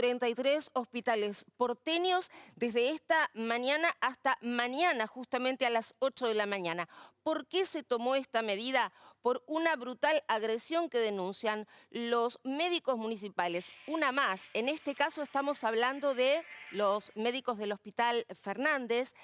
33 hospitales porteños desde esta mañana hasta mañana, justamente a las 8 de la mañana. ¿Por qué se tomó esta medida? Por una brutal agresión que denuncian los médicos municipales. Una más, en este caso estamos hablando de los médicos del Hospital Fernández,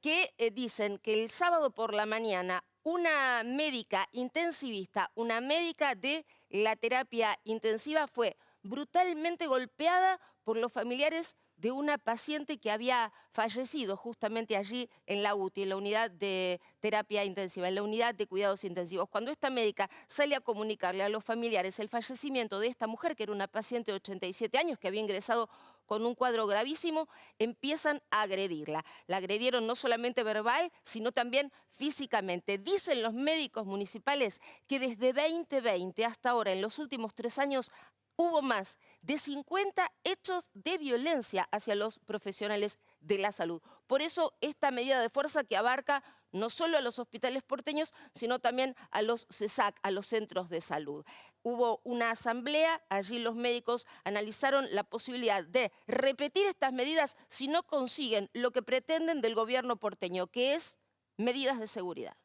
que eh, dicen que el sábado por la mañana una médica intensivista, una médica de la terapia intensiva fue brutalmente golpeada por los familiares de una paciente que había fallecido justamente allí en la UTI, en la unidad de terapia intensiva, en la unidad de cuidados intensivos. Cuando esta médica sale a comunicarle a los familiares el fallecimiento de esta mujer, que era una paciente de 87 años que había ingresado con un cuadro gravísimo, empiezan a agredirla. La agredieron no solamente verbal, sino también físicamente. Dicen los médicos municipales que desde 2020 hasta ahora, en los últimos tres años, hubo más de 50 hechos de violencia hacia los profesionales de la salud. Por eso esta medida de fuerza que abarca no solo a los hospitales porteños, sino también a los CESAC, a los centros de salud. Hubo una asamblea, allí los médicos analizaron la posibilidad de repetir estas medidas si no consiguen lo que pretenden del gobierno porteño, que es medidas de seguridad.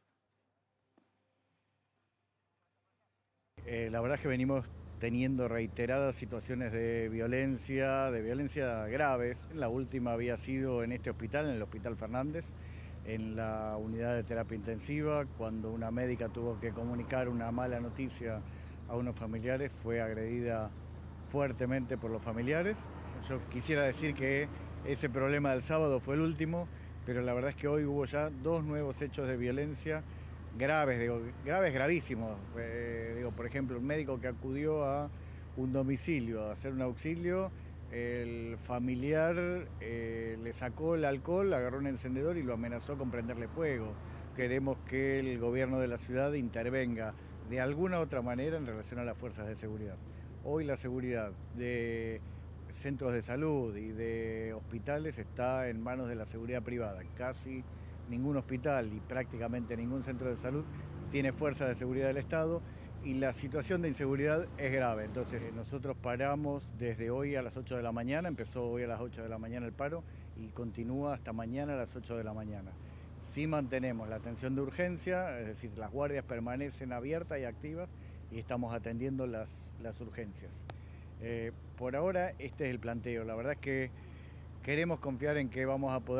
Eh, la verdad que venimos teniendo reiteradas situaciones de violencia, de violencia graves. La última había sido en este hospital, en el Hospital Fernández, en la unidad de terapia intensiva, cuando una médica tuvo que comunicar una mala noticia a unos familiares, fue agredida fuertemente por los familiares. Yo quisiera decir que ese problema del sábado fue el último, pero la verdad es que hoy hubo ya dos nuevos hechos de violencia graves, digo, graves gravísimos. Eh, digo, por ejemplo, un médico que acudió a un domicilio a hacer un auxilio, el familiar eh, le sacó el alcohol, agarró un encendedor y lo amenazó con prenderle fuego. Queremos que el gobierno de la ciudad intervenga de alguna u otra manera en relación a las fuerzas de seguridad. Hoy la seguridad de centros de salud y de hospitales está en manos de la seguridad privada, casi ningún hospital y prácticamente ningún centro de salud tiene fuerza de seguridad del Estado y la situación de inseguridad es grave. Entonces nosotros paramos desde hoy a las 8 de la mañana, empezó hoy a las 8 de la mañana el paro y continúa hasta mañana a las 8 de la mañana. Si mantenemos la atención de urgencia, es decir, las guardias permanecen abiertas y activas y estamos atendiendo las, las urgencias. Eh, por ahora este es el planteo, la verdad es que queremos confiar en que vamos a poder...